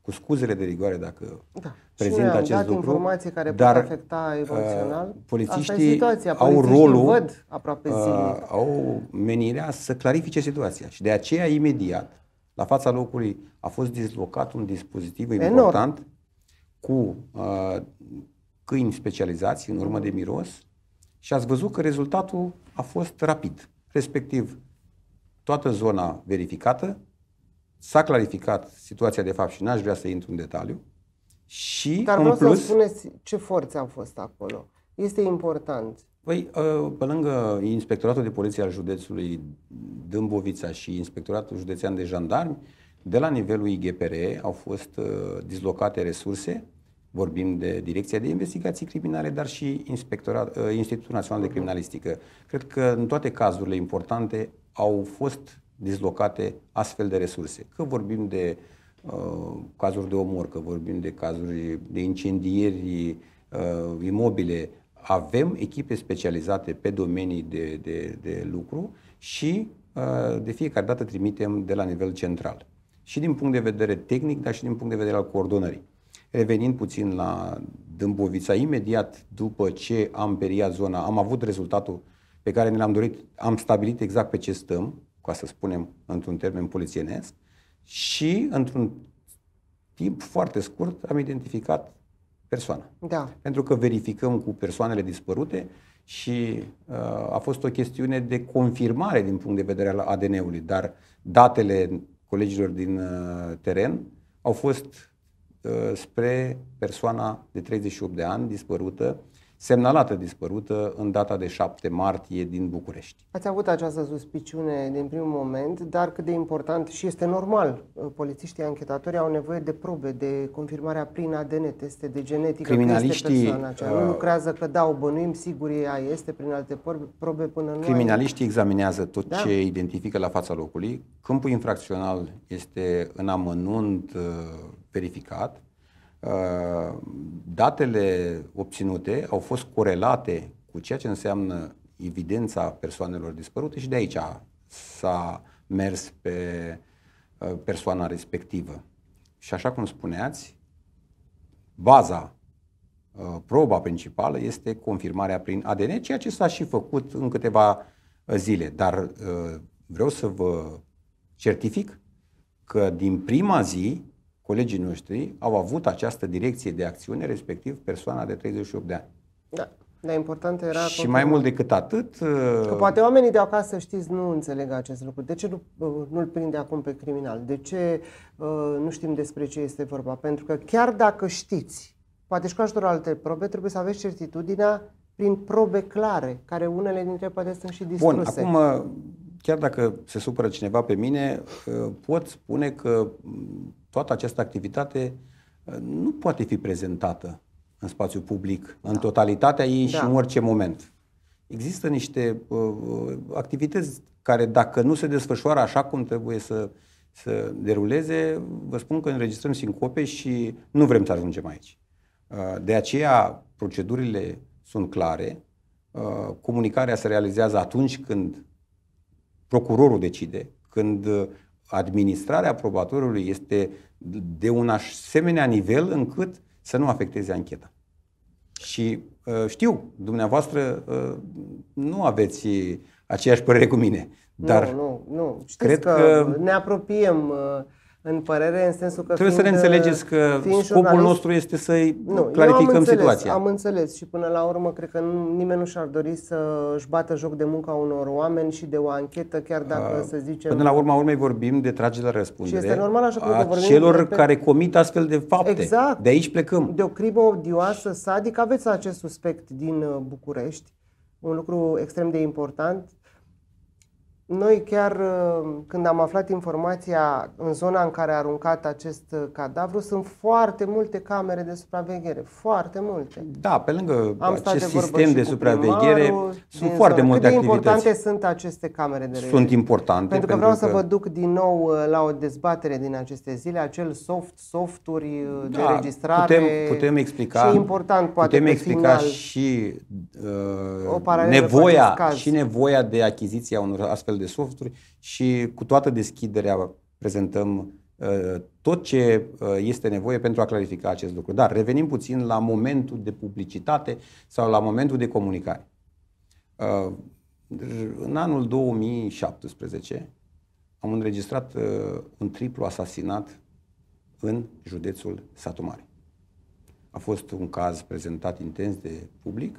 Cu scuzele de rigoare dacă da. prezint acest dat lucru. informații care dar, pot afecta uh, emoțional. Polițiștii situația. au rolul, văd aproape uh, au menirea să clarifice situația și de aceea imediat la fața locului a fost dislocat un dispozitiv Enorm. important cu uh, câini specializați în urmă de miros și ați văzut că rezultatul a fost rapid. Respectiv, toată zona verificată, S-a clarificat situația de fapt și n-aș vrea să intru în detaliu. Și Dar vreau plus, să spuneți ce forțe au fost acolo. Este important. Păi, uh, pe lângă Inspectoratul de Poliție al Județului Dâmbovița și Inspectoratul Județean de Jandarmi, de la nivelul IGPR au fost uh, dislocate resurse, vorbim de Direcția de Investigații Criminale, dar și Inspectorat, uh, Institutul Național de Criminalistică. Cred că în toate cazurile importante au fost dislocate astfel de resurse. Că vorbim de uh, cazuri de omor, că vorbim de cazuri de incendieri uh, imobile, avem echipe specializate pe domenii de, de, de lucru și uh, de fiecare dată trimitem de la nivel central. Și din punct de vedere tehnic, dar și din punct de vedere al coordonării. Revenind puțin la Dâmbovița, imediat după ce am periat zona, am avut rezultatul pe care ne l-am dorit, am stabilit exact pe ce stăm, ca să spunem într-un termen polițienesc, și într-un timp foarte scurt am identificat persoana. Da. Pentru că verificăm cu persoanele dispărute și uh, a fost o chestiune de confirmare din punct de vedere al ADN-ului, dar datele colegilor din uh, teren au fost uh, spre persoana de 38 de ani dispărută semnalată dispărută în data de 7 martie din București. Ați avut această suspiciune din primul moment, dar cât de important și este normal, uh, polițiștii anchetatorii au nevoie de probe, de confirmarea prin ADN, teste de genetică, criminaliștii, persoana uh, Nu lucrează că da, o bănuim, sigur ea este, prin alte probe până nu Criminaliștii ai... examinează tot da? ce identifică la fața locului. Câmpul infracțional este în amănunt uh, verificat Uh, datele obținute au fost corelate cu ceea ce înseamnă evidența persoanelor dispărute și de aici s-a mers pe uh, persoana respectivă. Și așa cum spuneați, baza, uh, proba principală este confirmarea prin ADN, ceea ce s-a și făcut în câteva zile. Dar vreau să vă certific că din prima zi colegii noștri au avut această direcție de acțiune, respectiv persoana de 38 de ani. Da. Dar important era... Și continuu. mai mult decât atât... Că uh, poate oamenii de acasă, știți, nu înțeleg acest lucru. De ce nu, uh, nu-l prinde acum pe criminal? De ce uh, nu știm despre ce este vorba? Pentru că chiar dacă știți, poate și cu ajutorul alte probe, trebuie să aveți certitudinea prin probe clare, care unele dintre poate sunt și distruse. Bun, acum, chiar dacă se supără cineva pe mine, uh, pot spune că toată această activitate uh, nu poate fi prezentată în spațiu public, da. în totalitatea ei da. și în orice moment. Există niște uh, uh, activități care, dacă nu se desfășoară așa cum trebuie să, să deruleze, vă spun că înregistrăm sincope și nu vrem să ajungem aici. Uh, de aceea, procedurile sunt clare, uh, comunicarea se realizează atunci când procurorul decide, când uh, administrarea probatorului este de un asemenea nivel încât să nu afecteze ancheta. Și uh, știu, dumneavoastră uh, nu aveți uh, aceeași părere cu mine, dar nu, nu, nu. cred că, că ne apropiem în părere, în sensul că Trebuie fiind, să ne înțelegeți că uh, scopul jurnalist, nostru este să nu, clarificăm am înțeles, situația. am înțeles și până la urmă cred că nimeni nu și-ar dori să și bată joc de munca unor oameni și de o anchetă, chiar dacă, A, ah, să zicem... Până la urma urmei vorbim de trage la răspundere și este normal, așa că vorbim celor pe... care comit astfel de fapte. Exact. De aici plecăm. De o crimă odioasă, sadică, aveți acest suspect din uh, București, un lucru extrem de important noi chiar ă, când am aflat informația în zona în care a aruncat acest ă, cadavru, sunt foarte multe camere de supraveghere, foarte multe. Da, pe lângă am acest de sistem de supraveghere, primarul, sunt foarte zonă. multe Cât de activități. importante sunt aceste camere de Sunt importante. Pentru că vreau că... să vă duc din nou ă, la o dezbatere din aceste zile, acel soft, softuri da, de registrare. Putem, putem explica. Și important, poate putem explica final, și uh, nevoia și nevoia de achiziția unor astfel fel de softuri și cu toată deschiderea prezentăm uh, tot ce uh, este nevoie pentru a clarifica acest lucru. Dar revenim puțin la momentul de publicitate sau la momentul de comunicare. Uh, în anul 2017 am înregistrat un triplu asasinat în județul Satu Mare. A fost un caz prezentat intens de public,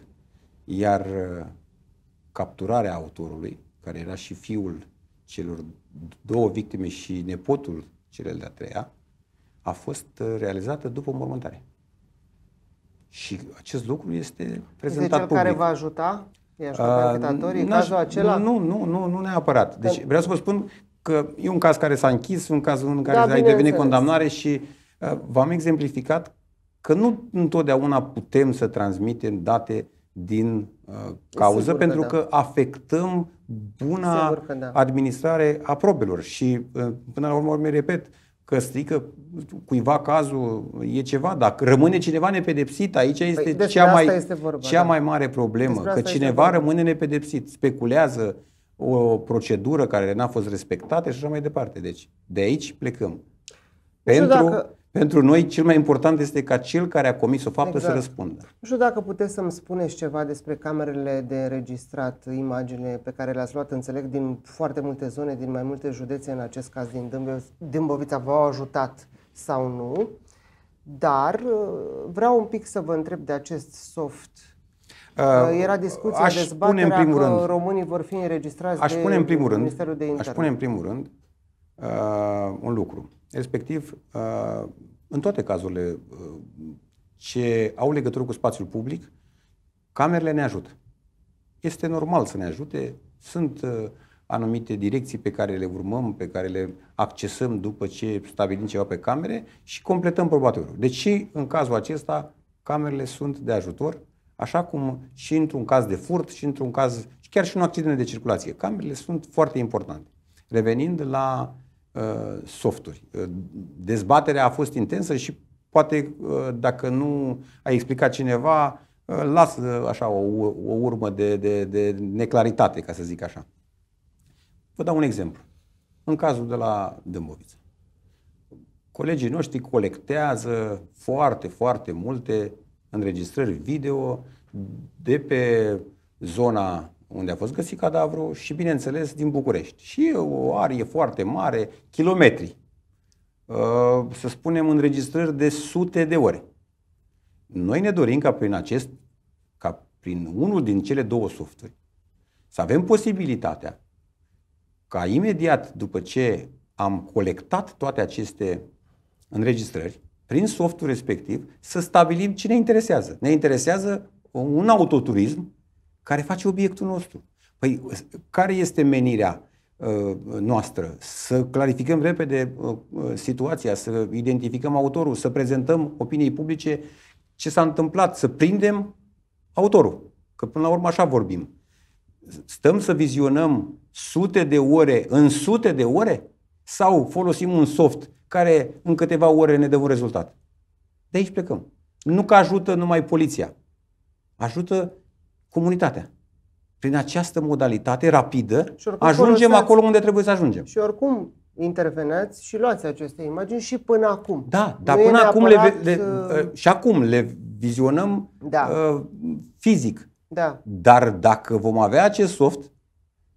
iar capturarea autorului care era și fiul celor două victime și nepotul celei de-a treia, a fost uh, realizată după mormântare. Și acest lucru este prezentat este deci cel public. care va ajuta? I-a ajutat uh, cazul acela? Nu, nu, nu, nu neapărat. Deci vreau să vă spun că e un caz care s-a închis, un caz în care da, ai devenit condamnare și uh, v-am exemplificat că nu întotdeauna putem să transmitem date din uh, cauză, Sigur pentru că, da. că afectăm buna că da. administrare a probelor. Și uh, până la urmă, mi repet, că strică cuiva cazul, e ceva. Dacă rămâne cineva nepedepsit, aici păi este cea, mai, este vorba, cea da. mai mare problemă, că cineva rămâne nepedepsit, speculează o procedură care n-a fost respectată și așa mai departe. Deci, de aici plecăm. Pentru, dacă... Pentru noi, cel mai important este ca cel care a comis o faptă exact. să răspundă. Nu știu dacă puteți să-mi spuneți ceva despre camerele de înregistrat, imagine pe care le-ați luat, înțeleg, din foarte multe zone, din mai multe județe, în acest caz din Dâmbovița, v-au ajutat sau nu. Dar uh, vreau un pic să vă întreb de acest soft uh, era discuția, aș dezbaterea că rând, românii vor fi înregistrați aș pune în primul rând, Ministerul de Interne. Aș pune în primul rând uh, un lucru. Respectiv, uh, în toate cazurile uh, ce au legătură cu spațiul public, camerele ne ajută. Este normal să ne ajute. Sunt uh, anumite direcții pe care le urmăm, pe care le accesăm după ce stabilim ceva pe camere și completăm probatorul. Deci în cazul acesta camerele sunt de ajutor, așa cum și într-un caz de furt și într-un caz, chiar și un accident de circulație. Camerele sunt foarte importante. Revenind la Uh, softuri. Uh, dezbaterea a fost intensă și poate uh, dacă nu a explicat cineva, lasă așa o, o urmă de, de, de neclaritate, ca să zic așa. Vă dau un exemplu. În cazul de la Dâmboviță. Colegii noștri colectează foarte, foarte multe înregistrări video de pe zona unde a fost găsit cadavru și, bineînțeles, din București. Și o arie foarte mare, kilometri, uh, să spunem înregistrări de sute de ore. Noi ne dorim ca prin acest, ca prin unul din cele două softuri, să avem posibilitatea ca imediat după ce am colectat toate aceste înregistrări, prin softul respectiv, să stabilim ce ne interesează. Ne interesează un autoturism care face obiectul nostru. Păi, care este menirea uh, noastră? Să clarificăm repede uh, uh, situația, să identificăm autorul, să prezentăm opiniei publice ce s-a întâmplat, să prindem autorul. Că până la urmă așa vorbim. Stăm să vizionăm sute de ore în sute de ore sau folosim un soft care în câteva ore ne dă un rezultat. De aici plecăm. Nu că ajută numai poliția. Ajută comunitatea. Prin această modalitate rapidă ajungem acolo, acolo unde trebuie să ajungem. Și oricum interveneați și luați aceste imagini și până acum. Da, dar nu până acum le, le, uh, uh, și acum le vizionăm da. uh, fizic. Da. Dar dacă vom avea acest soft,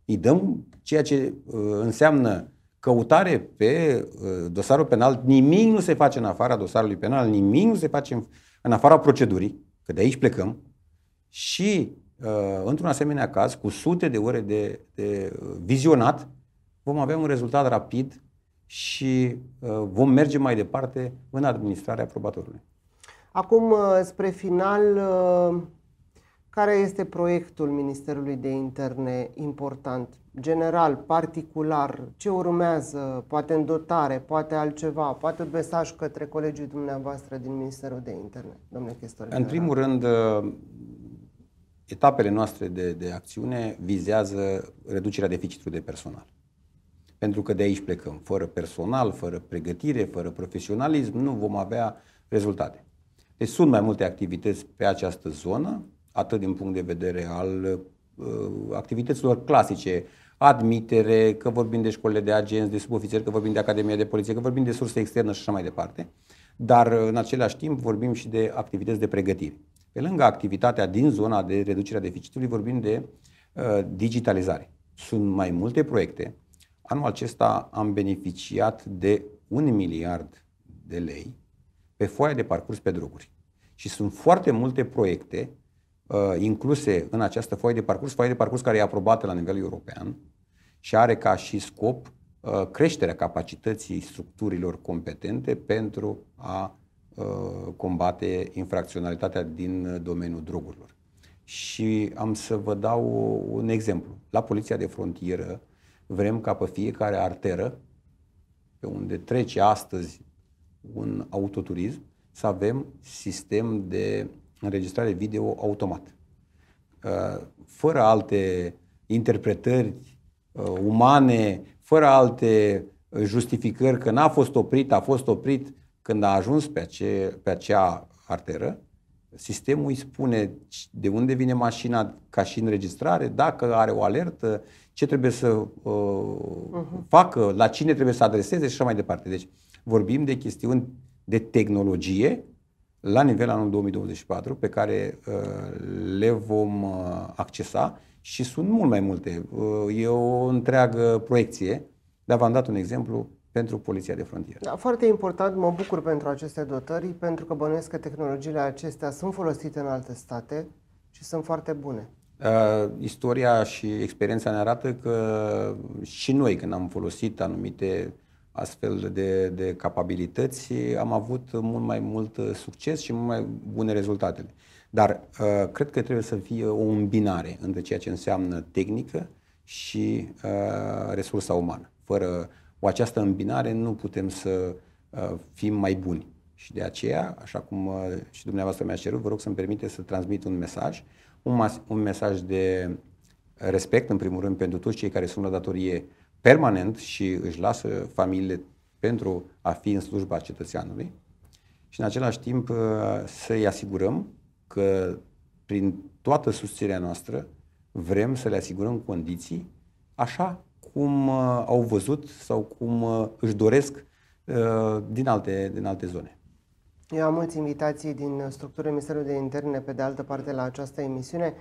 îi dăm ceea ce uh, înseamnă căutare pe uh, dosarul penal. Nimic nu se face în afara dosarului penal, nimic nu se face în, în afara procedurii, că de aici plecăm, și Uh, într-un asemenea caz, cu sute de ore de, de uh, vizionat, vom avea un rezultat rapid și uh, vom merge mai departe în administrarea probatorului. Acum, spre final, care este proiectul Ministerului de Interne important? General, particular, ce urmează, poate în dotare, poate altceva, poate un mesaj către colegii dumneavoastră din Ministerul de Interne, domnule Chestor. În primul rând, etapele noastre de, de acțiune vizează reducerea deficitului de personal. Pentru că de aici plecăm. Fără personal, fără pregătire, fără profesionalism, nu vom avea rezultate. Deci sunt mai multe activități pe această zonă, atât din punct de vedere al uh, activităților clasice, admitere, că vorbim de școlile de agenți, de subofițeri, că vorbim de Academia de Poliție, că vorbim de surse externe și așa mai departe, dar uh, în același timp vorbim și de activități de pregătire. Pe lângă activitatea din zona de reducere a deficitului, vorbim de uh, digitalizare. Sunt mai multe proiecte. Anul acesta am beneficiat de un miliard de lei pe foaia de parcurs pe droguri. Și sunt foarte multe proiecte uh, incluse în această foaie de parcurs, foaie de parcurs care e aprobată la nivel european și are ca și scop uh, creșterea capacității structurilor competente pentru a Uh, combate infracționalitatea din uh, domeniul drogurilor. Și am să vă dau un exemplu. La poliția de frontieră vrem ca pe fiecare arteră pe unde trece astăzi un autoturism să avem sistem de înregistrare video automat. Uh, fără alte interpretări umane, fără alte justificări că n-a fost oprit, a fost oprit, când a ajuns pe, ace, pe acea arteră, sistemul îi spune de unde vine mașina ca și înregistrare, dacă are o alertă, ce trebuie să uh, uh-huh. facă, la cine trebuie să adreseze și așa mai departe. Deci vorbim de chestiuni de tehnologie la nivel anul 2024 pe care uh, le vom uh, accesa și sunt mult mai multe. Uh, e o întreagă proiecție, dar v-am dat un exemplu pentru poliția de frontieră. Da, foarte important, mă bucur pentru aceste dotări, pentru că bănuiesc că tehnologiile acestea sunt folosite în alte state și sunt foarte bune. Uh, istoria și experiența ne arată că și noi, când am folosit anumite astfel de, de capabilități, am avut mult mai mult succes și mult mai bune rezultatele. Dar uh, cred că trebuie să fie o îmbinare între ceea ce înseamnă tehnică și uh, resursa umană. Fără cu această îmbinare nu putem să uh, fim mai buni. Și de aceea, așa cum uh, și dumneavoastră mi-a cerut, vă rog să-mi permite să transmit un mesaj, un, mas- un mesaj de respect, în primul rând, pentru toți cei care sunt la datorie permanent și își lasă familiile pentru a fi în slujba cetățeanului și, în același timp, uh, să-i asigurăm că, prin toată susținerea noastră, vrem să le asigurăm condiții așa cum uh, au văzut sau cum uh, își doresc uh, din alte, din alte zone. Eu am mulți invitații din structurile Ministerului de Interne, pe de altă parte, la această emisiune.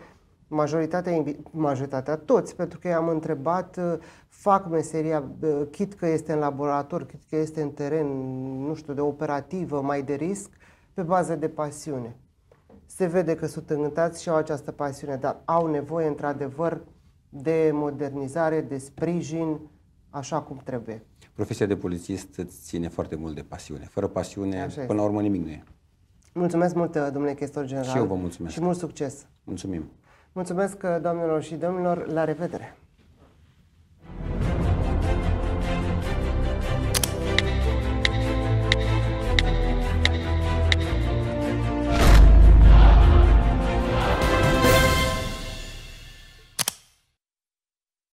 Majoritatea, majoritatea, toți, pentru că i-am întrebat, fac meseria, chit că este în laborator, chit că este în teren, nu știu, de operativă, mai de risc, pe bază de pasiune. Se vede că sunt îngântați și au această pasiune, dar au nevoie, într-adevăr, de modernizare, de sprijin, așa cum trebuie. Profesia de polițist îți ține foarte mult de pasiune. Fără pasiune, așa până la urmă, nimic nu e. Mulțumesc mult, domnule chestor general. Și eu vă mulțumesc. Și mult succes. Mulțumim. Mulțumesc, doamnelor și domnilor. La revedere.